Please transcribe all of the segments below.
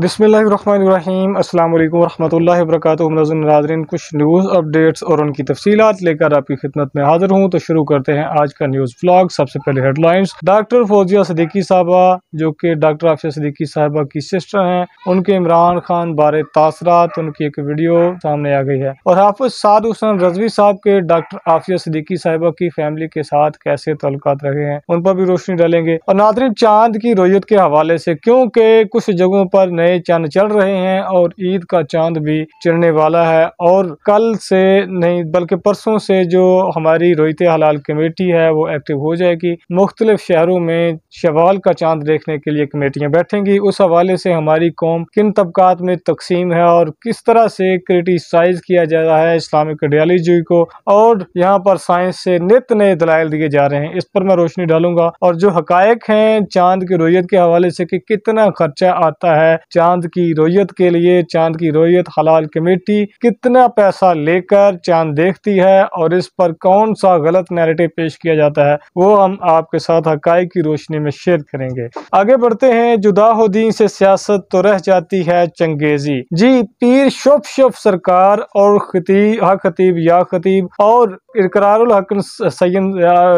बसमीम असल वरहमल वर्क नाजरन कुछ न्यूज़ अपडेट्स और उनकी तफसीत लेकर आपकी खिदमत में हाजिर हूँ तो शुरू करते हैं आज का न्यूज़ ब्लॉग सबसे पहले हेडलाइंस डॉक्टर फौजिया सदीकी साहबा जो कि डॉक्टर आफिया सदीकी साहबा की सिस्टर हैं उनके इमरान खान बारे तासरात उनकी एक वीडियो सामने आ गई है और हाफिज साद हुसैन रजवी साहब के डॉक्टर आफिया सदीकी साहबा की फैमिली के साथ कैसे तल्क रहे हैं उन पर भी रोशनी डालेंगे और नादरी चांद की रोयत के हवाले से क्योंकि कुछ जगहों पर नए नए चंद चल रहे हैं और ईद का चांद भी चढ़ने वाला है और कल से नहीं बल्कि परसों से जो हमारी रोहित हलाल कमेटी है वो एक्टिव हो जाएगी मुख्तलिफ शहरों में शवाल का चांद देखने के लिए कमेटियाँ बैठेंगी उस हवाले से हमारी कौम किन तबकात में तकसीम है और किस तरह से क्रिटिसाइज किया जा रहा है इस्लामिक आइडियालॉजी को और यहाँ पर साइंस से नित नए दलाइल दिए जा रहे हैं इस पर मैं रोशनी डालूंगा और जो हकायक हैं चांद की रोहित के हवाले से कि कितना खर्चा आता है चांद की रोयत के लिए चांद की रोयत हलाल कमेटी कितना पैसा लेकर चांद देखती है और इस पर कौन सा गलत नैरेटिव पेश किया जाता है वो हम आपके साथ हकाई की रोशनी में शेयर करेंगे आगे बढ़ते हैं जुदाहुद्दीन से सियासत तो रह जाती है चंगेजी जी पीर शुभ शुभ सरकार और खतीब हक खतीब या खतीब और इकरार हकन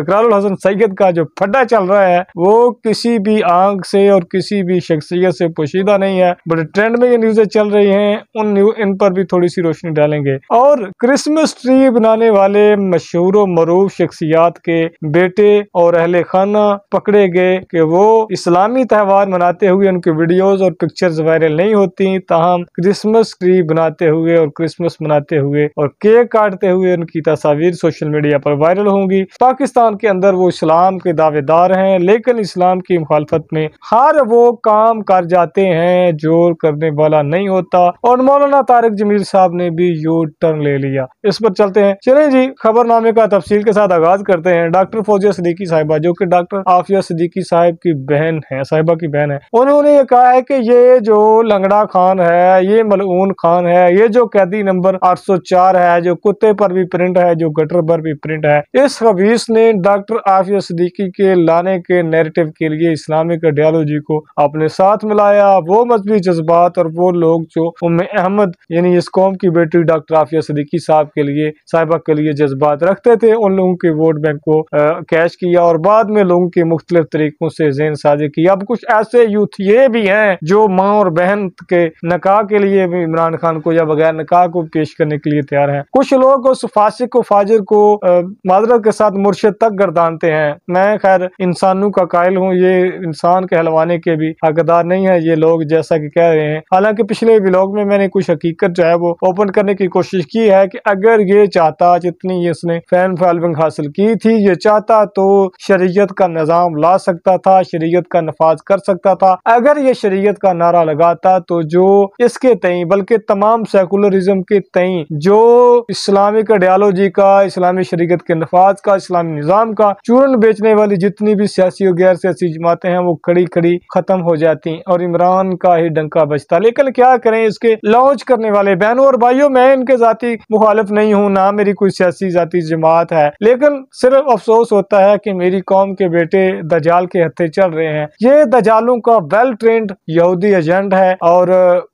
इकरारुल हसन सैयद का जो फड्डा चल रहा है वो किसी भी आंख से और किसी भी शख्सियत से पोशीदा नहीं नहीं है बट ट्रेंड में ये न्यूजें चल रही हैं उन इन पर भी थोड़ी सी रोशनी डालेंगे और क्रिसमस ट्री बनाने वाले मशहूर मरूफ शख्सियात के बेटे और अहल खाना पकड़े गए कि वो इस्लामी त्यौहार मनाते हुए उनके वीडियोस और पिक्चर्स वायरल नहीं होती तहम क्रिसमस ट्री बनाते हुए और क्रिसमस मनाते हुए और केक काटते हुए उनकी तस्वीर सोशल मीडिया पर वायरल होंगी पाकिस्तान के अंदर वो इस्लाम के दावेदार हैं लेकिन इस्लाम की मुखालफत में हर वो काम कर जाते हैं में जोर करने वाला नहीं होता और मौलाना तारिक जमील साहब ने भी यू टर्न ले लिया इस पर चलते हैं चले जी खबरनामे का तफसील के साथ आगाज करते हैं डॉक्टर फौजिया सदीकी साहिबा जो की डॉक्टर आफिया सदीकी साहब की बहन है साहिबा की बहन है उन्होंने ये कहा है की ये जो लंगड़ा खान है ये मलून खान है ये जो कैदी नंबर आठ है जो कुत्ते पर भी प्रिंट है जो गटर पर भी प्रिंट है इस हबीस ने डॉक्टर आफिया सदीकी के लाने के नेरेटिव के लिए इस्लामिक आइडियोलॉजी को अपने साथ मिलाया वो भी जज्बात और वो लोग जो उम अहमद यानी इस कौम की बेटी डॉक्टर आफिया सदीकी साहब के लिए साहिबा के लिए जज्बात रखते थे उन लोगों के वोट बैंक को कैश किया और बाद में लोगों के मुख्तलिफ तरीकों से जेन साजी किया अब कुछ ऐसे यूथ ये भी हैं जो माँ और बहन के नका के लिए भी इमरान खान को या बगैर नकाह को पेश करने के लिए तैयार है कुछ लोग उस फासिक को फाजिर को मादरत के साथ मुर्शद तक गर्दानते हैं मैं खैर इंसानों का कायल हूँ ये इंसान कहलवाने के भी हकदार नहीं है ये लोग जैसे जैसा कि कह रहे हैं हालांकि पिछले ब्लॉग में मैंने कुछ हकीकत जो है वो ओपन करने की कोशिश की है कि अगर ये चाहता जितनी इसने फैन फॉलोइंग हासिल की थी ये चाहता तो शरीयत का निज़ाम ला सकता था शरीयत का नफाज कर सकता था अगर ये शरीयत का नारा लगाता तो जो इसके तई बल्कि तमाम सेकुलरिज्म के तई जो इस्लामिक आइडियालॉजी का इस्लामी शरीयत के नफाज का इस्लामी निज़ाम का चूरन बेचने वाली जितनी भी सियासी और गैर सियासी जमाते हैं वो खड़ी खड़ी खत्म हो जाती और इमरान का ही डंका बचता लेकिन क्या करें इसके लॉन्च करने वाले बहनों और भाइयों मैं इनके जाति मुखालफ नहीं हूँ ना मेरी कोई सियासी जाति जमात है लेकिन सिर्फ अफसोस होता है की मेरी कौम के बेटे दजाल के हथे चल रहे हैं ये दजालों का वेल ट्रेंड यहूदी एजेंट है और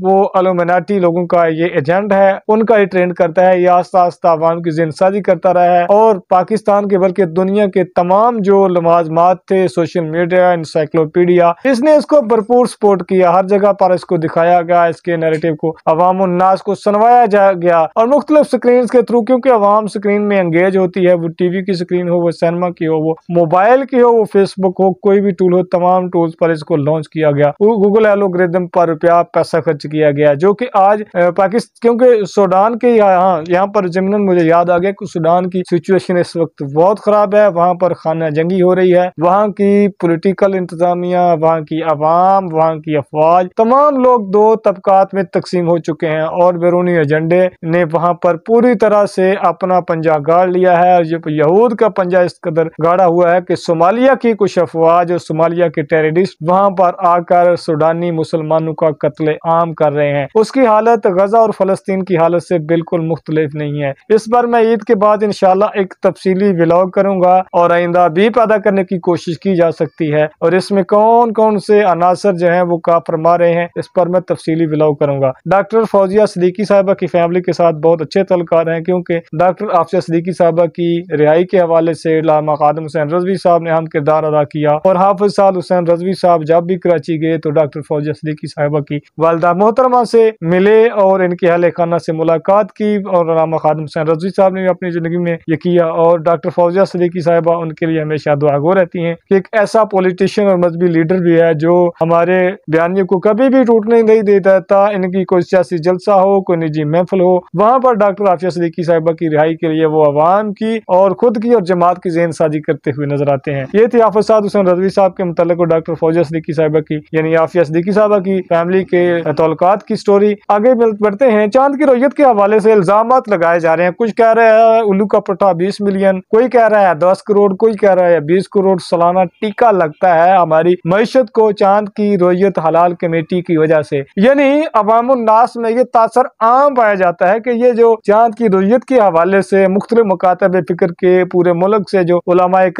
वो अलोमनाटी लोगों का ये एजेंट है उनका ही ट्रेंड करता है ये आस्ता आस्ता आवाम की जिनसाजी करता रहा है और पाकिस्तान के बल्कि दुनिया के तमाम जो लमाजमात थे सोशल मीडिया इंसाइक्लोपीडिया इसने इसको भरपूर सपोर्ट किया हर जगह सतह पर इसको दिखाया गया इसके नेरेटिव को अवाम उन्नास को सुनवाया जा गया और मुख्तलिफ स्क्रीन के थ्रू क्योंकि अवाम स्क्रीन में एंगेज होती है वो टीवी की स्क्रीन हो वो सिनेमा की हो वो मोबाइल की हो वो फेसबुक हो कोई भी टूल हो तमाम टूल्स पर इसको लॉन्च किया गया गूगल एलोग्रिदम पर रुपया पैसा खर्च किया गया जो कि आज पाकिस्तान क्योंकि सूडान के यहाँ हाँ, यहाँ पर जमीन मुझे याद आ गया कि सूडान की सिचुएशन इस वक्त बहुत खराब है वहाँ पर खाना जंगी हो रही है वहाँ की पोलिटिकल इंतजामिया वहाँ की आवाम वहाँ की अफवाज तमाम लोग दो तबकात में तकसीम हो चुके हैं और बैरूनी एजेंडे ने वहाँ पर पूरी तरह से अपना पंजा गाड़ लिया है और यहूद का पंजा इस कदर गाड़ा हुआ है कि सोमालिया की कुछ अफवाज और सोमालिया के टेररिस्ट वहाँ पर आकर सूडानी मुसलमानों का कत्ले आम कर रहे हैं उसकी हालत गजा और फलस्तीन की हालत से बिल्कुल मुख्तलिफ नहीं है इस बार मैं ईद के बाद इनशाला एक तफसीली ब्लॉग करूंगा और आइंदा भी पैदा करने की कोशिश की जा सकती है और इसमें कौन कौन से अनासर जो है वो काफर रहे रहे हैं इस पर मैं तफसीली बिलाव करूंगा डॉक्टर फौजिया सदीकी साहबा की फैमिली के साथ बहुत अच्छे तलक हैं क्योंकि डॉक्टर आफिया सदीकी साहबा की रिहाई के हवाले से लामा खादम हुसैन रजवी साहब ने अहम किरदार अदा किया और हाफिज साल हुसैन रजवी साहब जब भी कराची गए तो डॉक्टर फौजिया सदीकी साहबा की वालदा मोहतरमा से मिले और इनके अहल खाना से मुलाकात की और लामा खादम हुसैन रजवी साहब ने अपनी ज़िंदगी में ये किया और डॉक्टर फौजिया सदीकी साहबा उनके लिए हमेशा दुआगो रहती हैं कि एक ऐसा पॉलिटिशियन और मजहबी लीडर भी है जो हमारे बयानियों को कभी भी टूटने नहीं दे देता इनकी कोई सियासी जलसा हो कोई निजी महफल हो वहाँ पर डॉक्टर आफिया सदीकी साहिबा की रिहाई के लिए वो आवाम की और खुद की और जमात की जेन साजी करते हुए नजर आते हैं ये थी आफिस हुसैन रजवी साहब के मुतल और डॉक्टर फौजिया सदीकी साहिबा की यानी आफिया सदीकी साहिबा की फैमिली के तोलकत की स्टोरी आगे बढ़ते हैं चांद की रोयत के हवाले से इल्जाम लगाए जा रहे हैं कुछ कह रहे हैं उल्लू का पट्टा बीस मिलियन कोई कह रहा है दस करोड़ कोई कह रहा है बीस करोड़ सालाना टीका लगता है हमारी मीशत को चांद की रोयत हलाल के कमेटी की वजह से यानी अवामनास में ये तासर आम पाया जाता है कि ये जो चांद की रोयत के हवाले से मुख्तलि मकातब फिक्र के पूरे मुल्क से जो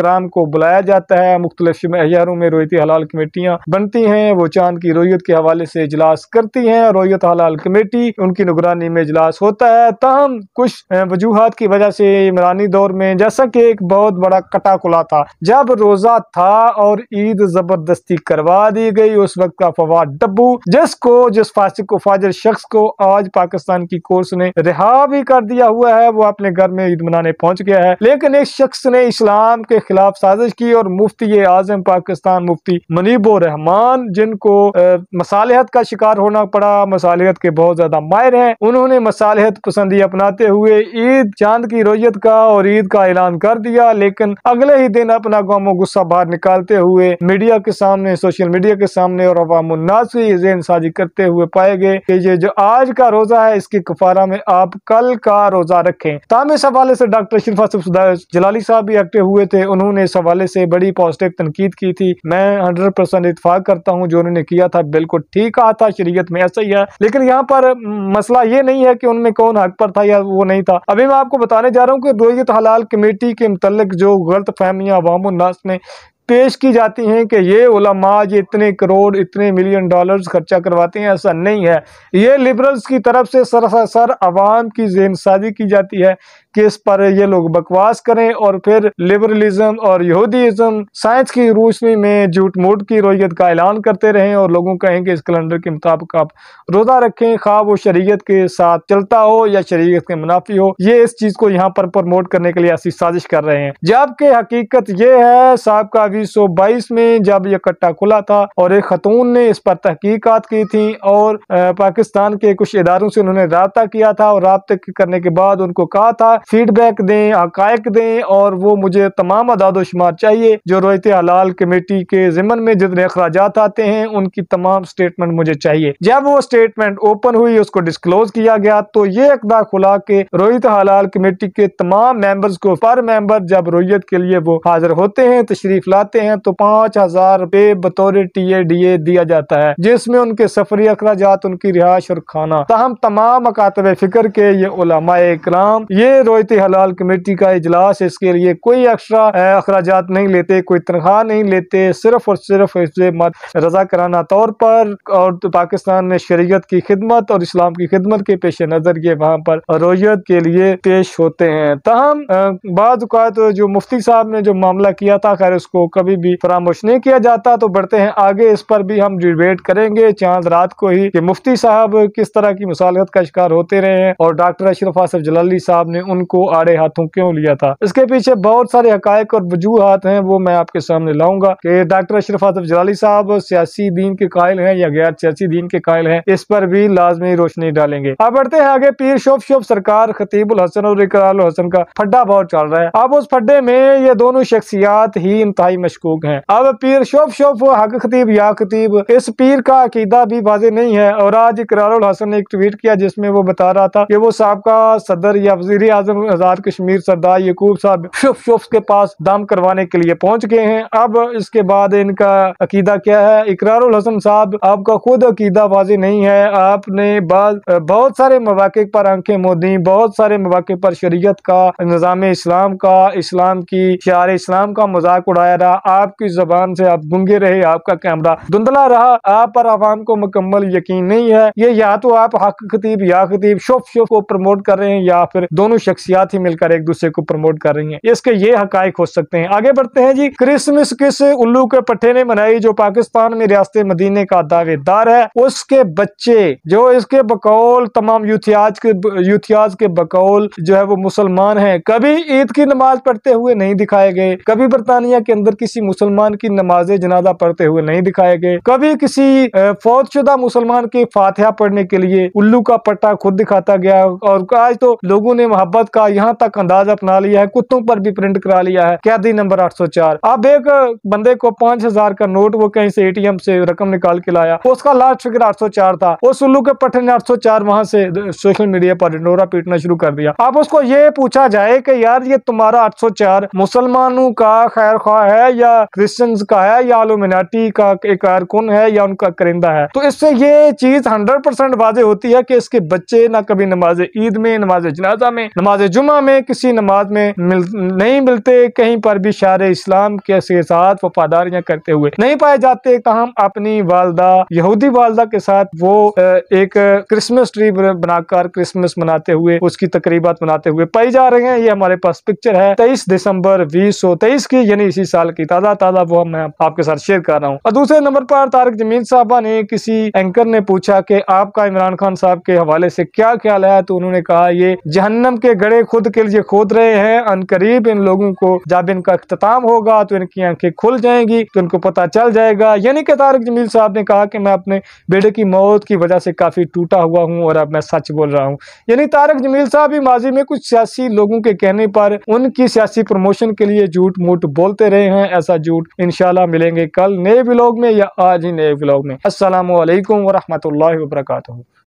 कराम को बुलाया जाता है मुख्तलिफारों में रोयती हलाल कमेटियाँ बनती हैं वो चांद की रोयत के हवाले से इजलास करती हैं रोयत हलाल कमेटी उनकी निगरानी में इजलास होता है तहम कुछ वजूहत की वजह से इमरानी दौर में जैसा कि एक बहुत बड़ा कटाकुला था जब रोजा था और ईद जबरदस्ती करवा दी गई उस वक्त का फवाद अबू जिसको जिस फासिक को फाजर शख्स को आज पाकिस्तान की कोर्स ने रिहा भी कर दिया हुआ है वो अपने घर में ईद मनाने पहुंच गया है लेकिन एक शख्स ने इस्लाम के खिलाफ साजिश की और मुफ्ती आजम पाकिस्तान मुफ्ती मनीब रहमान जिनको मसालहत का शिकार होना पड़ा मसालहत के बहुत ज्यादा माहिर हैं उन्होंने मसालहत पसंदी अपनाते हुए ईद चांद की रोयत का और ईद का ऐलान कर दिया लेकिन अगले ही दिन अपना गौमो गुस्सा बाहर निकालते हुए मीडिया के सामने सोशल मीडिया के सामने और अवामनास से ये जेन साजी करते हुए पाए गए कि ये जो आज का रोजा है इसके कफारा में आप कल का रोजा रखें ताम इस हवाले से डॉक्टर शिरफा जलाली साहब भी एक्टिव हुए थे उन्होंने इस हवाले से बड़ी पॉजिटिव तनकीद की थी मैं हंड्रेड परसेंट इतफाक करता हूँ जो उन्होंने किया था बिल्कुल ठीक कहा था शरीय में ऐसा ही है लेकिन यहाँ पर मसला ये नहीं है कि उनमें कौन हक पर था या वो नहीं था अभी मैं आपको बताने जा रहा हूँ कि रोहित हलाल कमेटी के मुतल जो गलत फहमियाँ अवाम नास ने पेश की जाती हैं कि ये उलमाज इतने करोड़ इतने मिलियन डॉलर्स खर्चा करवाते हैं ऐसा नहीं है ये लिबरल्स की तरफ से सरासर आवाम की जेनसाजी की जाती है कि इस पर ये लोग बकवास करें और फिर लिबरलिज्म और यहूदीज्म साइंस की रोशनी में झूठ मूठ की रोइत का ऐलान करते रहें और लोगों कहें कि इस कैलेंडर के मुताबिक आप रोज़ा रखें खा वो शरीयत के साथ चलता हो या शरीयत के मुनाफी हो ये इस चीज़ को यहाँ पर प्रमोट करने के लिए ऐसी साजिश कर रहे हैं जबकि हकीकत ये है सबका बीस सौ बाईस में जब यह कट्टा खुला था और एक खतून ने इस पर तहकीकत की थी और पाकिस्तान के कुछ इदारों से उन्होंने रबता किया था और रबते करने के बाद उनको कहा था फीडबैक दें हकायक दें और वो मुझे तमाम अदादोशुमार चाहिए जो रोहित हलाल कमेटी के ज़मन में जितने अखराज आते हैं उनकी तमाम स्टेटमेंट मुझे चाहिए जब वो स्टेटमेंट ओपन हुई उसको डिस्कलोज किया गया तो ये अकदार खुला के रोहित हलाल कमेटी के तमाम मेंबर्स को पर मेंबर जब रोहित के लिए वो हाजिर होते हैं तशरीफ लाते हैं तो पाँच हजार रुपए बतौर टी ए डी ए दिया जाता है जिसमे उनके सफरी अखराज उनकी रिहाश और खाना तहम तमाम अकातब फिक्र के ये उलमाए कराम ये हिदायत हलाल कमेटी का इजलास इसके लिए कोई एक्स्ट्रा अखराज नहीं लेते कोई तनख्वाह नहीं लेते सिर्फ और सिर्फ इसे रजा कराना तौर पर और तो पाकिस्तान में शरीय की खिदमत और इस्लाम की खिदमत के पेश नज़र ये वहाँ पर रोयत के लिए पेश होते हैं तहम बाज़ात जो मुफ्ती साहब ने जो मामला किया था खैर उसको कभी भी फरामोश नहीं किया जाता तो बढ़ते हैं आगे इस पर भी हम डिबेट करेंगे चांद रात को ही कि मुफ्ती साहब किस तरह की मुसालत का शिकार होते रहे हैं और डॉक्टर अशरफ आसफ जलाली साहब ने उन खून को आड़े हाथों क्यों लिया था इसके पीछे बहुत सारे हक और वजूहत हैं वो मैं आपके सामने लाऊंगा कि डॉक्टर अशरफ आतफ जलाली साहब सियासी दीन के कायल हैं या गैर सियासी दीन के कायल हैं इस पर भी लाजमी रोशनी डालेंगे अब बढ़ते हैं आगे पीर शोफ शोफ सरकार खतीबुल हसन और इकराल हसन का फड्डा बहुत चल रहा है अब उस फड्डे में ये दोनों शख्सियात ही इंतहाई मशकूक है अब पीर शोफ शोफ हक खतीब या खतीब इस पीर का अकीदा भी वाजे नहीं है और आज इकरार हसन ने एक ट्वीट किया जिसमे वो बता रहा था की वो साहब का सदर या वजीर आजम आज़ाद कश्मीर सरदार यकूब साहब शुफ शुफ के पास दम करवाने के लिए पहुंच गए हैं अब इसके बाद इनका अकीदा क्या है इकरार हसन साहब आपका खुद अकीदा वाजी नहीं है आपने बहुत सारे मौाक़ पर आंखें मोदी बहुत सारे मौाक पर शरीयत का निज़ाम इस्लाम का इस्लाम की शार इस्लाम का मजाक उड़ाया रहा आपकी जबान से आप गुंगे रहे आपका कैमरा धुंधला रहा आप पर आवाम को मुकम्मल यकीन नहीं है ये या तो आप हक खतीब या खतीब शुफ शुफ को प्रमोट कर रहे हैं या फिर दोनों शख्स शख्सियात ही मिलकर एक दूसरे को प्रमोट कर रही है इसके ये हक हो सकते हैं आगे बढ़ते हैं जी क्रिसमस किस उल्लू के पट्टे ने मनाई जो पाकिस्तान में रियासत मदीने का दावेदार है उसके बच्चे जो इसके बकौल तमाम यूथियाज के यूथियाज के बकौल जो है वो मुसलमान है कभी ईद की नमाज पढ़ते हुए नहीं दिखाए गए कभी बरतानिया के अंदर किसी मुसलमान की नमाज जनाजा पढ़ते हुए नहीं दिखाए गए कभी किसी फौजशुदा मुसलमान के फातिया पढ़ने के लिए उल्लू का पट्टा खुद दिखाता गया और आज तो लोगों ने मोहब्बत का यहाँ तक अंदाज अपना लिया है कुत्तों पर भी प्रिंट करा लिया है कैदी नंबर 804 अब एक बंदे को 5000 का नोट वो कहीं से एटीएम से रकम निकाल के लाया उसका लास्ट फिगर 804 था उस उल्लू के पट्टे ने 804 वहां से सोशल मीडिया पर डोरा पीटना शुरू कर दिया अब उसको ये पूछा जाए कि यार ये तुम्हारा 804 मुसलमानों का खैर खा है या क्रिश्चन का है या अलोमिनाटी का एक कारकुन है या उनका करिंदा है तो इससे ये चीज हंड्रेड परसेंट वाजे होती है कि इसके बच्चे ना कभी नमाज ईद में नमाज जनाजा में नमाज नमाज जुमा में किसी नमाज में मिल, नहीं मिलते कहीं पर भी शार इस्लाम के साथ वफादारियाँ करते हुए नहीं पाए जाते तहम अपनी वालदा यहूदी वालदा के साथ वो एक क्रिसमस ट्री बनाकर क्रिसमस मनाते हुए उसकी तकरीबा मनाते हुए पाई जा रहे हैं ये हमारे पास पिक्चर है तेईस दिसंबर बीस सौ तेईस की यानी इसी साल की ताज़ा ताज़ा वो मैं आपके साथ शेयर कर रहा हूँ और दूसरे नंबर पर तारक जमीन साहबा ने किसी एंकर ने पूछा कि आपका इमरान खान साहब के हवाले से क्या ख्याल है तो उन्होंने कहा ये जहन्नम के गड़े खुद के लिए खोद रहे हैं अन करीब इन लोगों को जब इनका अख्ताम होगा तो इनकी आंखें खुल जाएंगी तो इनको पता चल जाएगा यानी कि तारक जमील साहब ने कहा कि मैं अपने बेटे की मौत की वजह से काफ़ी टूटा हुआ हूँ और अब मैं सच बोल रहा हूँ यानी तारक जमील साहब भी माजी में कुछ सियासी लोगों के कहने पर उनकी सियासी प्रमोशन के लिए झूठ मूठ बोलते रहे हैं ऐसा झूठ इनशाला मिलेंगे कल नए ब्लॉग में या आज ही नए ब्लॉग में असलम वरहमत ला